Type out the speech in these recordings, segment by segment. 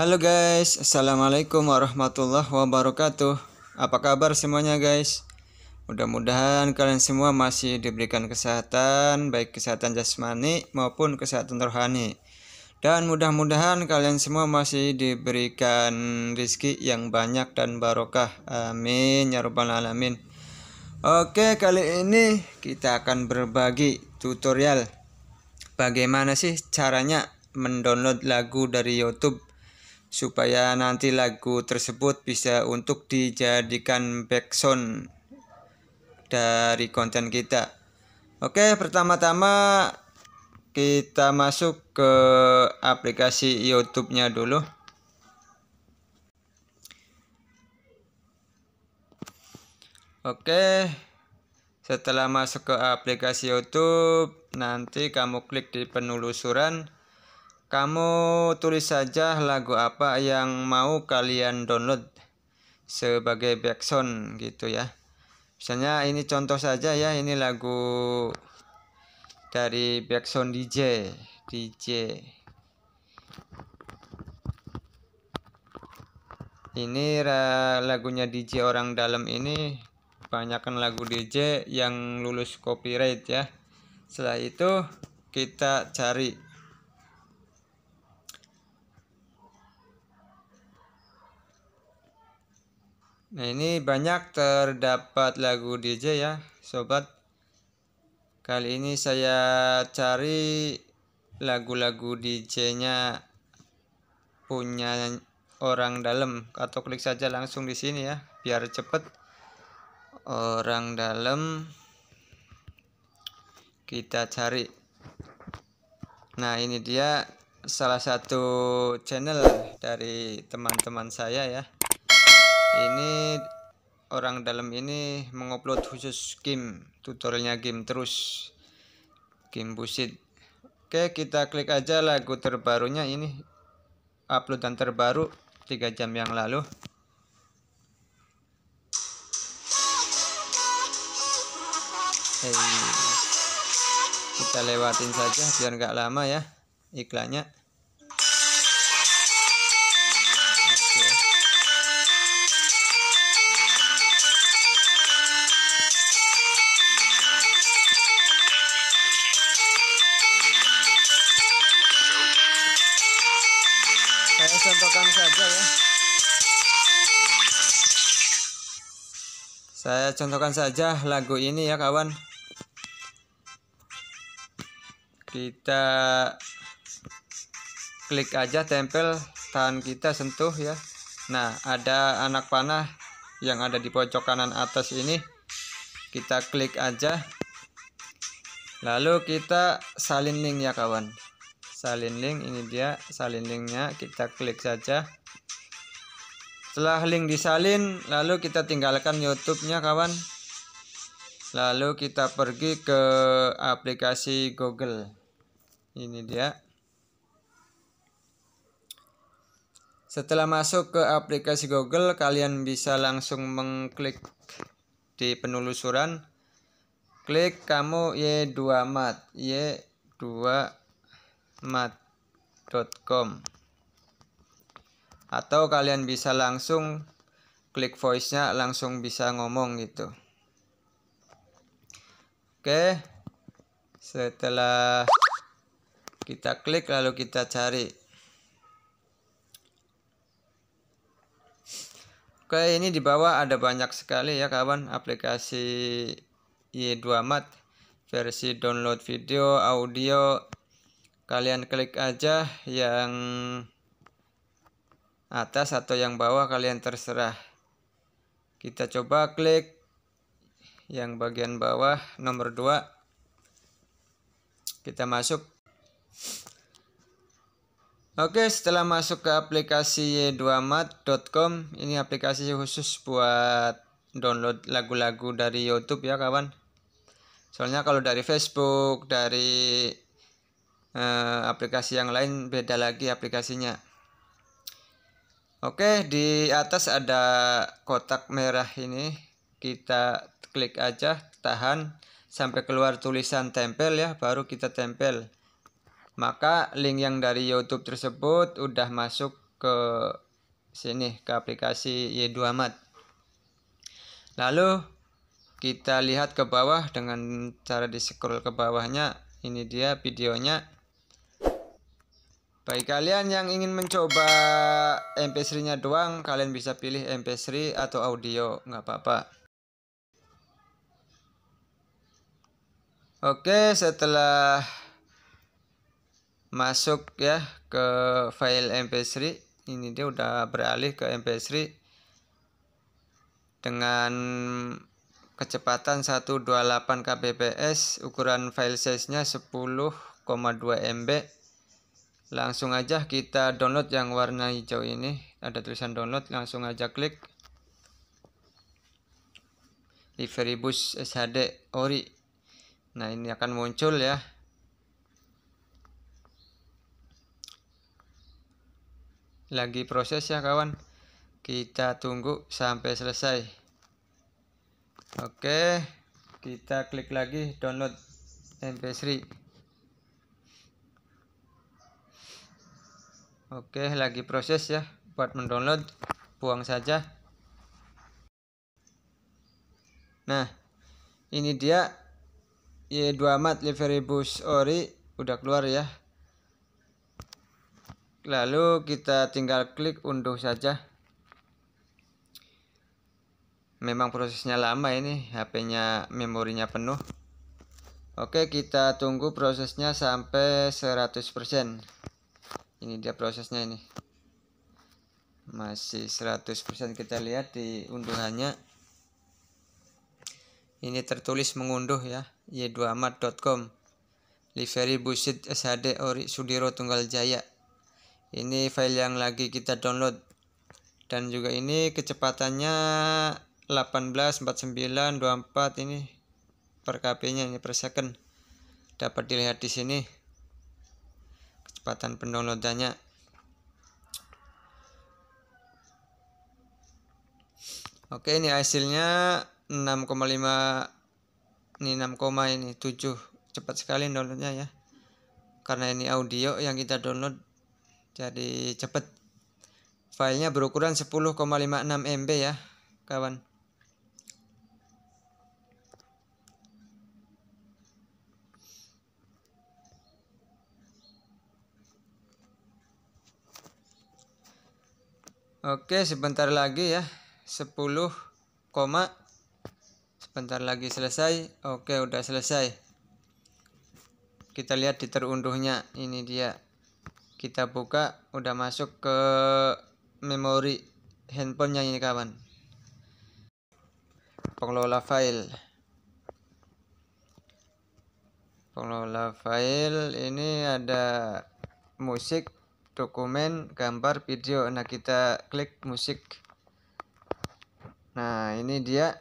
Halo guys, Assalamualaikum warahmatullahi wabarakatuh Apa kabar semuanya guys? Mudah-mudahan kalian semua masih diberikan kesehatan Baik kesehatan jasmani maupun kesehatan rohani Dan mudah-mudahan kalian semua masih diberikan rezeki yang banyak dan barokah Amin Ya Rabbal Alamin Oke kali ini kita akan berbagi tutorial Bagaimana sih caranya mendownload lagu dari youtube supaya nanti lagu tersebut bisa untuk dijadikan background dari konten kita. Oke, pertama-tama kita masuk ke aplikasi YouTube-nya dulu. Oke, setelah masuk ke aplikasi YouTube, nanti kamu klik di penelusuran kamu tulis saja lagu apa yang mau kalian download sebagai background gitu ya. Misalnya ini contoh saja ya, ini lagu dari background DJ, DJ. Ini lagunya DJ orang dalam ini banyakkan lagu DJ yang lulus copyright ya. Setelah itu kita cari Nah ini banyak terdapat lagu DJ ya sobat Kali ini saya cari lagu-lagu DJ nya punya orang dalam Atau klik saja langsung di sini ya biar cepet Orang dalam kita cari Nah ini dia salah satu channel dari teman-teman saya ya ini orang dalam ini mengupload khusus game tutorialnya game terus game busit oke kita klik aja lagu terbarunya ini upload dan terbaru 3 jam yang lalu hey. kita lewatin saja biar nggak lama ya iklannya contohkan saja ya saya contohkan saja lagu ini ya kawan kita klik aja tempel tangan kita sentuh ya nah ada anak panah yang ada di pojok kanan atas ini kita klik aja lalu kita salin link ya kawan salin link ini dia salin linknya kita klik saja setelah link disalin lalu kita tinggalkan YouTube-nya kawan lalu kita pergi ke aplikasi Google ini dia setelah masuk ke aplikasi Google kalian bisa langsung mengklik di penelusuran klik kamu Y2 mat Y2 mat.com atau kalian bisa langsung klik voice-nya langsung bisa ngomong gitu. Oke. Setelah kita klik lalu kita cari. Oke, ini di bawah ada banyak sekali ya kawan aplikasi Y2Mat versi download video, audio, kalian klik aja yang atas atau yang bawah kalian terserah kita coba klik yang bagian bawah nomor 2 kita masuk Oke setelah masuk ke aplikasi y2mat.com ini aplikasi khusus buat download lagu-lagu dari YouTube ya kawan. Soalnya kalau dari Facebook, dari Eh, aplikasi yang lain beda lagi aplikasinya Oke di atas ada kotak merah ini kita klik aja tahan sampai keluar tulisan tempel ya baru kita tempel maka link yang dari YouTube tersebut udah masuk ke sini ke aplikasi Y2 Mat lalu kita lihat ke bawah dengan cara di scroll ke bawahnya ini dia videonya bagi kalian yang ingin mencoba MP3-nya doang, kalian bisa pilih MP3 atau audio, nggak apa-apa. Oke, setelah masuk ya ke file mp3 ini dia udah beralih ke mp3 dengan kecepatan 128 kbps ukuran file size nya 10,2 MB langsung aja kita download yang warna hijau ini ada tulisan download langsung aja klik Liveribus SHD Ori nah ini akan muncul ya lagi proses ya kawan kita tunggu sampai selesai oke kita klik lagi download mp3 Oke, lagi proses ya buat mendownload. Buang saja. Nah, ini dia Y2 Mat Bus Ori udah keluar ya. Lalu kita tinggal klik unduh saja. Memang prosesnya lama ini, HP-nya memorinya penuh. Oke, kita tunggu prosesnya sampai 100% ini dia prosesnya ini masih 100% kita lihat di unduhannya ini tertulis mengunduh ya y2amat.com livery busit SHD ori sudiro tunggal jaya ini file yang lagi kita download dan juga ini kecepatannya 184924 ini per kp nya ini per second dapat dilihat di sini kecepatan pendownloadannya oke ini hasilnya 6,5 ini 6, ini 7 cepat sekali downloadnya ya karena ini audio yang kita download jadi cepat filenya berukuran 10,56 MB ya kawan Oke, sebentar lagi ya. 10 koma sebentar lagi selesai. Oke, udah selesai. Kita lihat di terunduhnya. Ini dia. Kita buka, udah masuk ke memori handphonenya ini kawan. Pengelola file. Pengelola file ini ada musik dokumen, gambar, video. Nah, kita klik musik. Nah, ini dia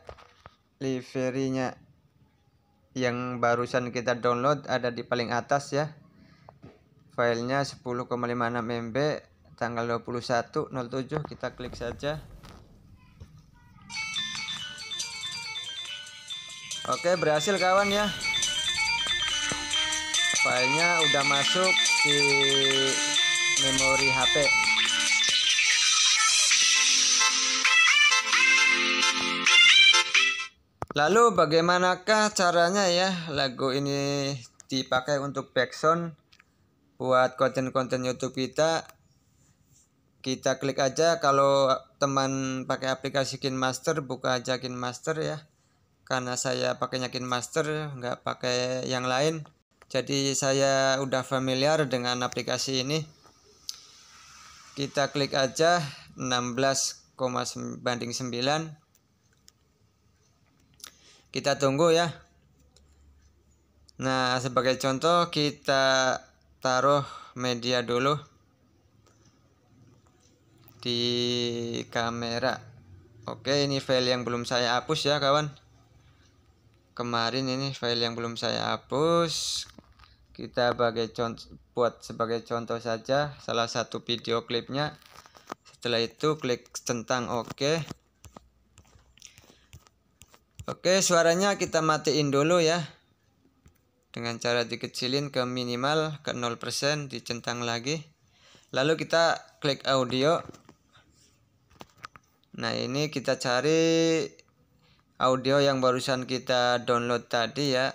liverynya yang barusan kita download ada di paling atas ya. Filenya 10,56 MB tanggal 2107 kita klik saja. Oke, berhasil kawan ya. Filenya udah masuk di memori HP Lalu bagaimanakah caranya ya lagu ini dipakai untuk backsound buat konten-konten YouTube kita? Kita klik aja kalau teman pakai aplikasi KinMaster buka aja KinMaster ya. Karena saya pakai pakainya master nggak pakai yang lain. Jadi saya udah familiar dengan aplikasi ini kita klik aja 16, banding 9 kita tunggu ya nah sebagai contoh kita taruh media dulu di kamera oke ini file yang belum saya hapus ya kawan kemarin ini file yang belum saya hapus kita sebagai contoh, buat sebagai contoh saja salah satu video klipnya setelah itu klik centang oke oke suaranya kita matiin dulu ya dengan cara dikecilin ke minimal ke 0% dicentang lagi lalu kita klik audio nah ini kita cari audio yang barusan kita download tadi ya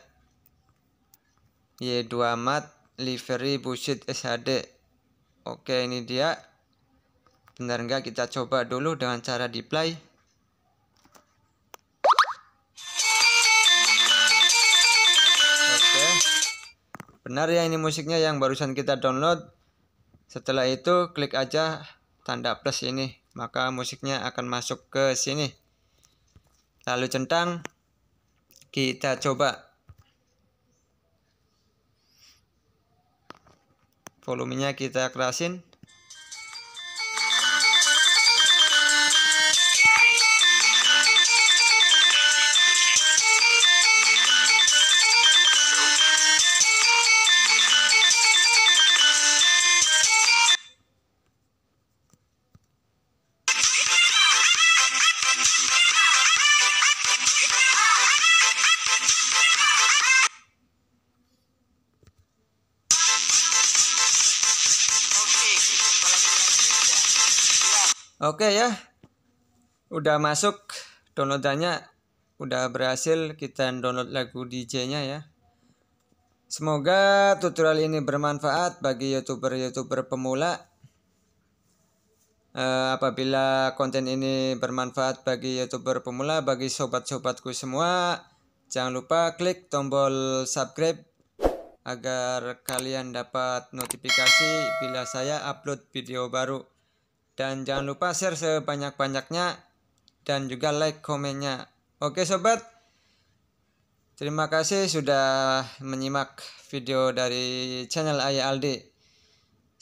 Y2 Mat Livery busit SHD Oke ini dia Benar nggak kita coba dulu dengan cara di play Oke Benar ya ini musiknya yang barusan kita download Setelah itu klik aja tanda plus ini Maka musiknya akan masuk ke sini Lalu centang Kita coba volumenya kita kerasin Oke ya. Udah masuk downloadannya udah berhasil kita download lagu DJ-nya ya. Semoga tutorial ini bermanfaat bagi YouTuber-YouTuber pemula. Uh, apabila konten ini bermanfaat bagi YouTuber pemula, bagi sobat-sobatku semua, jangan lupa klik tombol subscribe agar kalian dapat notifikasi bila saya upload video baru. Dan jangan lupa share sebanyak-banyaknya dan juga like komennya. Oke sobat, terima kasih sudah menyimak video dari channel Ayah Aldi.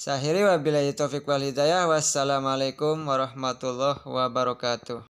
Sahiri wabillahi taufiq wal hidayah. Wassalamualaikum warahmatullahi wabarakatuh.